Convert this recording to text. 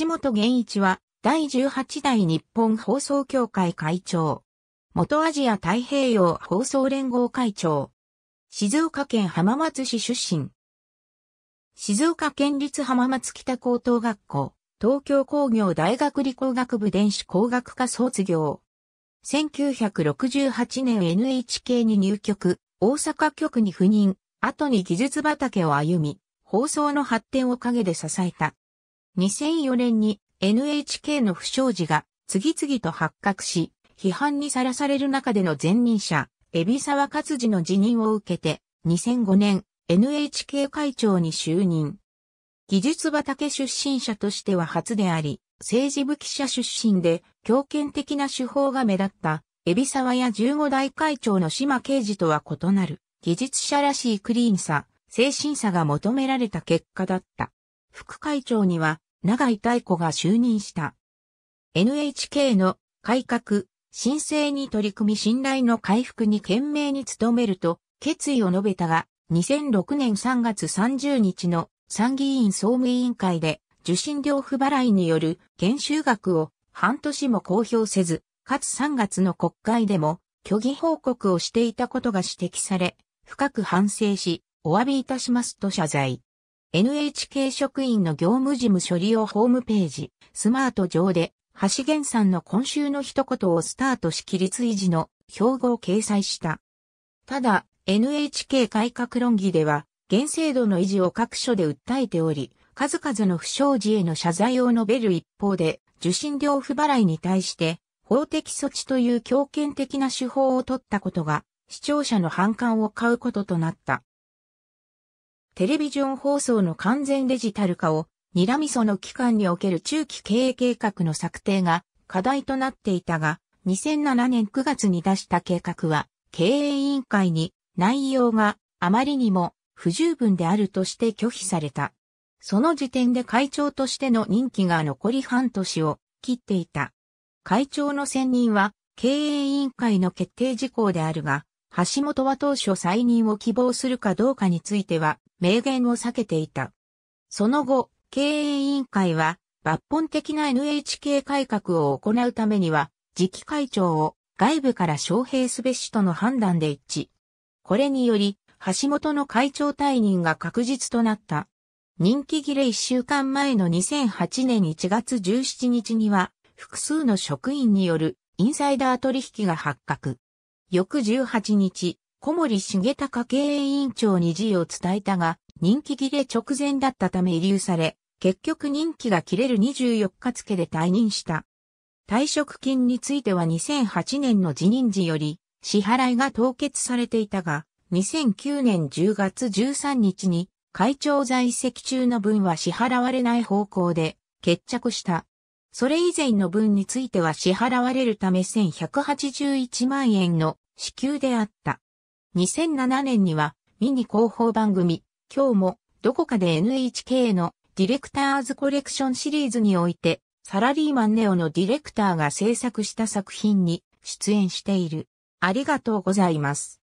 一本源一は、第18代日本放送協会会長。元アジア太平洋放送連合会長。静岡県浜松市出身。静岡県立浜松北高等学校、東京工業大学理工学部電子工学科卒業。1968年 NHK に入局、大阪局に赴任、後に技術畑を歩み、放送の発展を陰で支えた。2004年に NHK の不祥事が次々と発覚し、批判にさらされる中での前任者、海老沢勝治の辞任を受けて、2005年、NHK 会長に就任。技術畑出身者としては初であり、政治部記者出身で、強権的な手法が目立った、海老沢や15代会長の島刑事とは異なる、技術者らしいクリーンさ、精神さが求められた結果だった。副会長には長井太子が就任した。NHK の改革、申請に取り組み信頼の回復に懸命に努めると決意を述べたが、2006年3月30日の参議院総務委員会で受信料不払いによる減収額を半年も公表せず、かつ3月の国会でも虚偽報告をしていたことが指摘され、深く反省し、お詫びいたしますと謝罪。NHK 職員の業務事務処理をホームページ、スマート上で、橋源さんの今週の一言をスタートし規立維持の標語を掲載した。ただ、NHK 改革論議では、現制度の維持を各所で訴えており、数々の不祥事への謝罪を述べる一方で、受信料不払いに対して、法的措置という強権的な手法を取ったことが、視聴者の反感を買うこととなった。テレビジョン放送の完全デジタル化を、ニラミソの期間における中期経営計画の策定が課題となっていたが、2007年9月に出した計画は、経営委員会に内容があまりにも不十分であるとして拒否された。その時点で会長としての任期が残り半年を切っていた。会長の選任は経営委員会の決定事項であるが、橋本は当初再任を希望するかどうかについては、明言を避けていた。その後、経営委員会は、抜本的な NHK 改革を行うためには、次期会長を外部から招聘すべしとの判断で一致。これにより、橋本の会長退任が確実となった。任期切れ1週間前の2008年1月17日には、複数の職員によるインサイダー取引が発覚。翌18日、小森茂隆経営委員長に辞意を伝えたが、任期切れ直前だったため遺留され、結局任期が切れる24日付で退任した。退職金については2008年の辞任時より支払いが凍結されていたが、2009年10月13日に会長在籍中の分は支払われない方向で決着した。それ以前の分については支払われるため1181万円の支給であった。2007年にはミニ広報番組、今日もどこかで NHK のディレクターズコレクションシリーズにおいて、サラリーマンネオのディレクターが制作した作品に出演している。ありがとうございます。